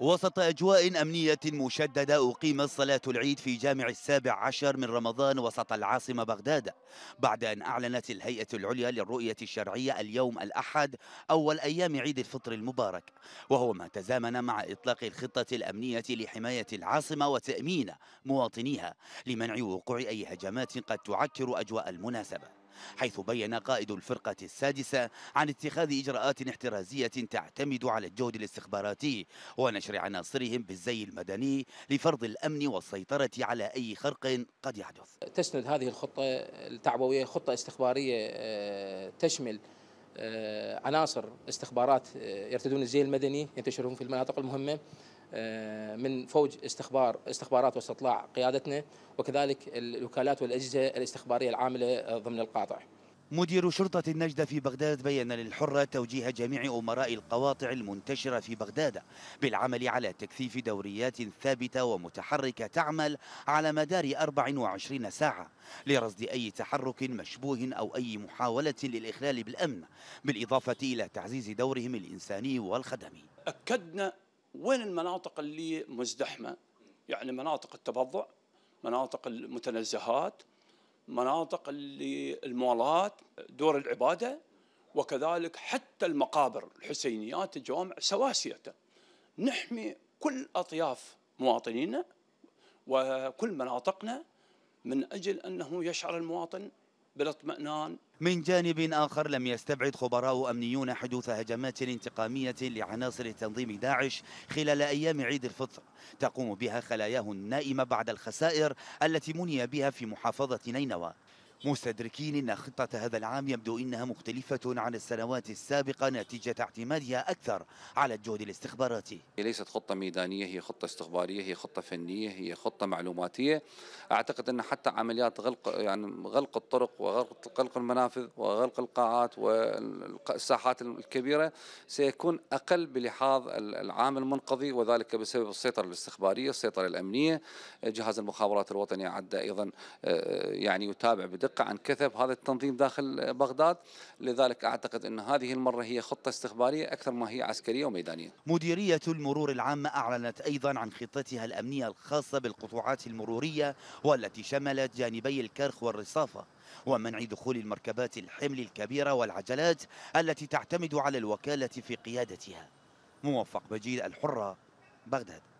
وسط أجواء أمنية مشددة أقيمت صلاة العيد في جامع السابع عشر من رمضان وسط العاصمة بغداد بعد أن أعلنت الهيئة العليا للرؤية الشرعية اليوم الأحد أول أيام عيد الفطر المبارك وهو ما تزامن مع إطلاق الخطة الأمنية لحماية العاصمة وتأمين مواطنيها لمنع وقوع أي هجمات قد تعكر أجواء المناسبة حيث بين قائد الفرقة السادسة عن اتخاذ إجراءات احترازية تعتمد على الجهد الاستخباراتي ونشر عناصرهم بالزي المدني لفرض الأمن والسيطرة على أي خرق قد يحدث تسند هذه الخطة التعبوية خطة استخبارية آه، تشمل آه، عناصر استخبارات آه، يرتدون الزي المدني ينتشرون في المناطق المهمة آه، من فوج استخبار استخبارات واستطلاع قيادتنا وكذلك الوكالات والاجهزه الاستخباريه العامله آه، ضمن القاطع. مدير شرطة النجدة في بغداد بيّن للحرة توجيه جميع أمراء القواطع المنتشرة في بغداد بالعمل على تكثيف دوريات ثابتة ومتحركة تعمل على مدار 24 ساعة لرصد أي تحرك مشبوه أو أي محاولة للإخلال بالأمن بالإضافة إلى تعزيز دورهم الإنساني والخدمي أكدنا وين المناطق اللي مزدحمه يعني مناطق التبضع مناطق المتنزهات مناطق اللي المولات دور العباده وكذلك حتى المقابر الحسينيات الجوامع سواسية نحمي كل أطياف مواطنينا وكل مناطقنا من أجل أنه يشعر المواطن بالاطمئنان من جانب آخر لم يستبعد خبراء أمنيون حدوث هجمات انتقامية لعناصر تنظيم داعش خلال أيام عيد الفطر تقوم بها خلاياه النائمة بعد الخسائر التي مني بها في محافظة نينوى مستدركين أن خطة هذا العام يبدو إنها مختلفة عن السنوات السابقة نتيجة اعتمادها أكثر على الجهد الاستخباراتي هي ليست خطة ميدانية هي خطة استخبارية هي خطة فنية هي خطة معلوماتية أعتقد أن حتى عمليات غلق يعني غلق الطرق وغلق المنافذ وغلق القاعات والساحات الكبيرة سيكون أقل بلحاظ العام المنقضي وذلك بسبب السيطرة الاستخبارية السيطرة الأمنية جهاز المخابرات الوطني عد أيضا آه، يعني يتابع بدقة دقة عن كثب هذا التنظيم داخل بغداد لذلك أعتقد أن هذه المرة هي خطة استخبارية أكثر ما هي عسكرية وميدانية مديرية المرور العامة أعلنت أيضا عن خطتها الأمنية الخاصة بالقطوعات المرورية والتي شملت جانبي الكرخ والرصافة ومنع دخول المركبات الحمل الكبيرة والعجلات التي تعتمد على الوكالة في قيادتها موفق بجيل الحرة بغداد